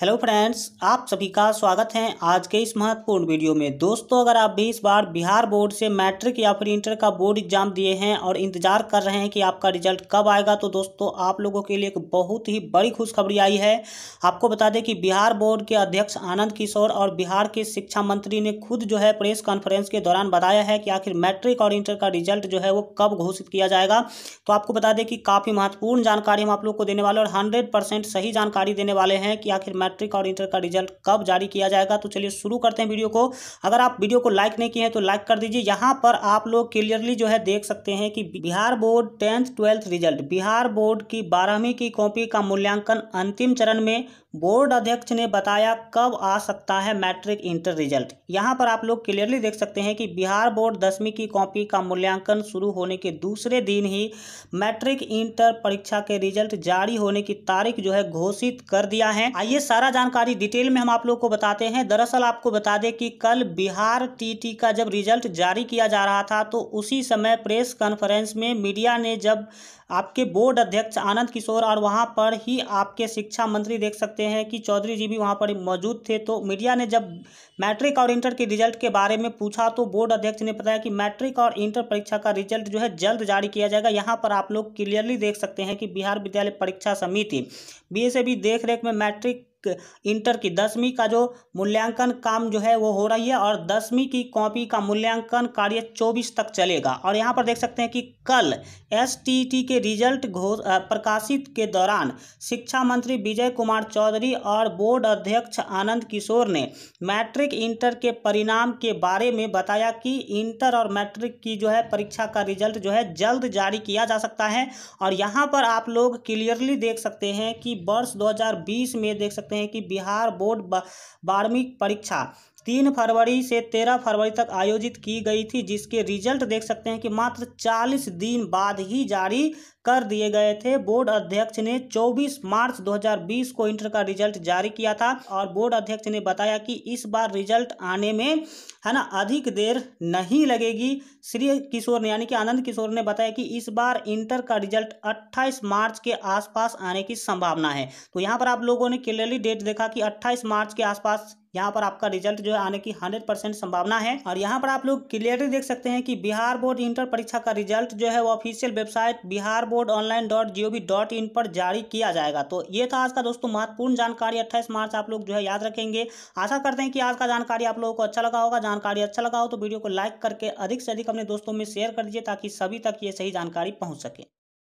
hello friends आप सभी का स्वागत है आज के इस महत्वपूर्ण वीडियो में दोस्तों अगर आप भी इस बार बिहार बोर्ड से मैट्रिक या फिर इंटर का बोर्ड एग्जाम दिए हैं और इंतजार कर रहे हैं कि आपका रिजल्ट कब आएगा तो दोस्तों आप लोगों के लिए एक बहुत ही बड़ी खुशखबरी आई है आपको बता दें कि बिहार बोर्ड के अध्यक्ष आनंद किशोर और बिहार के शिक्षा मंत्री ने खुद जो है प्रेस कॉन्फ्रेंस के दौरान बताया है कि आखिर मैट्रिक और इंटर का रिजल्ट जो है वो कब घोषित किया जाएगा तो आपको बता दें कि काफ़ी महत्वपूर्ण जानकारी हम आप लोग को देने वाले और हंड्रेड सही जानकारी देने वाले हैं कि आखिर मैट्रिक और इंटर का रिजल्ट कब जारी किया जाएगा तो चलिए शुरू करते हैं वीडियो को अगर आप वीडियो को लाइक नहीं किए हैं तो लाइक कर दीजिए यहाँ पर आप लोग क्लियरली जो है देख सकते हैं कि Bihar board tenth twelfth result Bihar board की बारहवीं की कॉपी का मूल्यांकन अंतिम चरण में बोर्ड अध्यक्ष ने बताया कब आ सकता है मैट्रिक इंटर रिजल्ट यहाँ पर आप लोग क्लियरली देख सकते हैं कि बिहार बोर्ड दसवीं की कॉपी का मूल्यांकन शुरू होने के दूसरे दिन ही मैट्रिक इंटर परीक्षा के रिजल्ट जारी होने की तारीख जो है घोषित कर दिया है आइए सारा जानकारी डिटेल में हम आप लोग को बताते हैं दरअसल आपको बता दें कि कल बिहार टीटी का जब रिजल्ट जारी किया जा रहा था तो उसी समय प्रेस कॉन्फ्रेंस में मीडिया ने जब आपके बोर्ड अध्यक्ष आनंद किशोर और वहां पर ही आपके शिक्षा मंत्री देख सकते हैं कि चौधरी जी भी वहां पर मौजूद थे तो मीडिया ने जब मैट्रिक और इंटर के रिजल्ट के बारे में पूछा तो बोर्ड अध्यक्ष ने बताया कि मैट्रिक और इंटर परीक्षा का रिजल्ट जो है जल्द जारी किया जाएगा यहाँ पर आप लोग क्लियरली देख सकते हैं कि बिहार विद्यालय परीक्षा समिति बी एस देख रेख में मैट्रिक इंटर की दसवीं का जो मूल्यांकन काम जो है वो हो रही है और दसवीं की कॉपी का मूल्यांकन कार्य चौबीस तक चलेगा और यहाँ पर देख सकते हैं कि कल एस के रिजल्ट प्रकाशित के दौरान शिक्षा मंत्री विजय कुमार चौधरी और बोर्ड अध्यक्ष आनंद किशोर ने मैट्रिक इंटर के परिणाम के बारे में बताया कि इंटर और मैट्रिक की जो है परीक्षा का रिजल्ट जो है जल्द जारी किया जा सकता है और यहाँ पर आप लोग क्लियरली देख सकते हैं कि वर्ष 2020 में देख सकते हैं सकते हैं कि बिहार बोर्ड बारहवीं परीक्षा तीन फरवरी से तेरह फरवरी तक आयोजित की गई थी जिसके रिजल्ट देख सकते हैं कि मात्र चालीस दिन बाद ही जारी कर दिए गए थे बोर्ड अध्यक्ष ने 24 मार्च 2020 को इंटर का रिजल्ट जारी किया था और बोर्ड अध्यक्ष ने बताया कि इस बार रिजल्ट आने में है ना अधिक देर नहीं लगेगी श्री किशोर ने यानी कि आनंद किशोर ने बताया कि इस बार इंटर का रिजल्ट 28 मार्च के आसपास आने की संभावना है तो यहाँ पर आप लोगों ने क्लियरली डेट देखा कि अट्ठाईस मार्च के आसपास यहाँ पर आपका रिजल्ट जो है आने की 100 परसेंट संभावना है और यहाँ पर आप लोग क्लियरली देख सकते हैं कि बिहार बोर्ड इंटर परीक्षा का रिजल्ट जो है वो official website Bihar board board online dot G O V dot in पर जारी किया जाएगा तो ये था आज का दोस्तों महत्वपूर्ण जानकारी अट्ठाईस मार्च आप लोग जो है याद रखेंगे आशा करते हैं कि आज का जानकारी आप लोगों को अच्छा लगा होगा जानकारी अच्छा लगा हो तो वीडियो को लाइक करके अधिक से अधिक अपने दोस्तों में शेयर कर दीजिए ताकि सभी तक ये सही जानकारी पहुँच सके